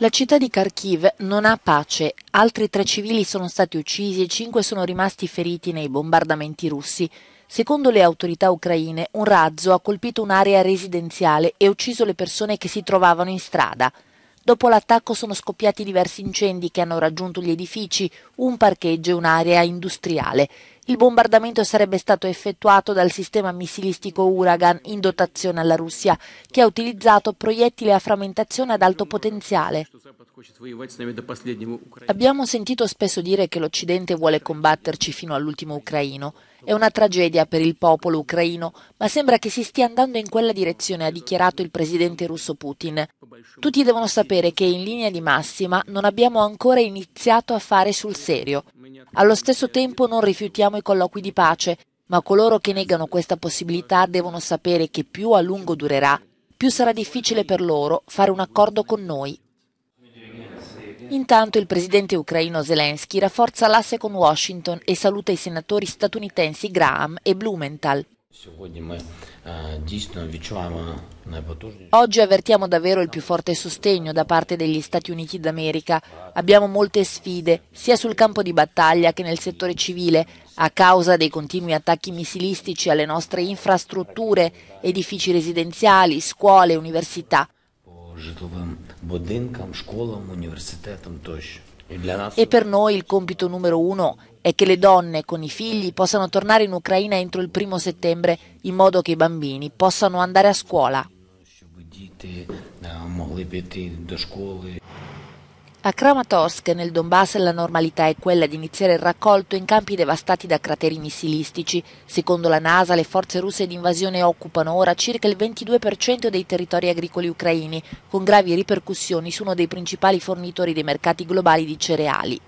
La città di Kharkiv non ha pace, altri tre civili sono stati uccisi e cinque sono rimasti feriti nei bombardamenti russi. Secondo le autorità ucraine, un razzo ha colpito un'area residenziale e ucciso le persone che si trovavano in strada. Dopo l'attacco sono scoppiati diversi incendi che hanno raggiunto gli edifici, un parcheggio e un'area industriale. Il bombardamento sarebbe stato effettuato dal sistema missilistico Uragan in dotazione alla Russia, che ha utilizzato proiettili a frammentazione ad alto potenziale. Abbiamo sentito spesso dire che l'Occidente vuole combatterci fino all'ultimo ucraino. È una tragedia per il popolo ucraino, ma sembra che si stia andando in quella direzione, ha dichiarato il presidente russo Putin. Tutti devono sapere che in linea di massima non abbiamo ancora iniziato a fare sul serio. Allo stesso tempo non rifiutiamo i colloqui di pace, ma coloro che negano questa possibilità devono sapere che più a lungo durerà, più sarà difficile per loro fare un accordo con noi. Intanto il presidente ucraino Zelensky rafforza l'asse con Washington e saluta i senatori statunitensi Graham e Blumenthal. Oggi avvertiamo davvero il più forte sostegno da parte degli Stati Uniti d'America. Abbiamo molte sfide, sia sul campo di battaglia che nel settore civile, a causa dei continui attacchi missilistici alle nostre infrastrutture, edifici residenziali, scuole, università. E per noi il compito numero uno è che le donne con i figli possano tornare in Ucraina entro il primo settembre in modo che i bambini possano andare a scuola. A Kramatorsk, nel Donbass, la normalità è quella di iniziare il raccolto in campi devastati da crateri missilistici. Secondo la NASA, le forze russe di invasione occupano ora circa il 22% dei territori agricoli ucraini, con gravi ripercussioni su uno dei principali fornitori dei mercati globali di cereali.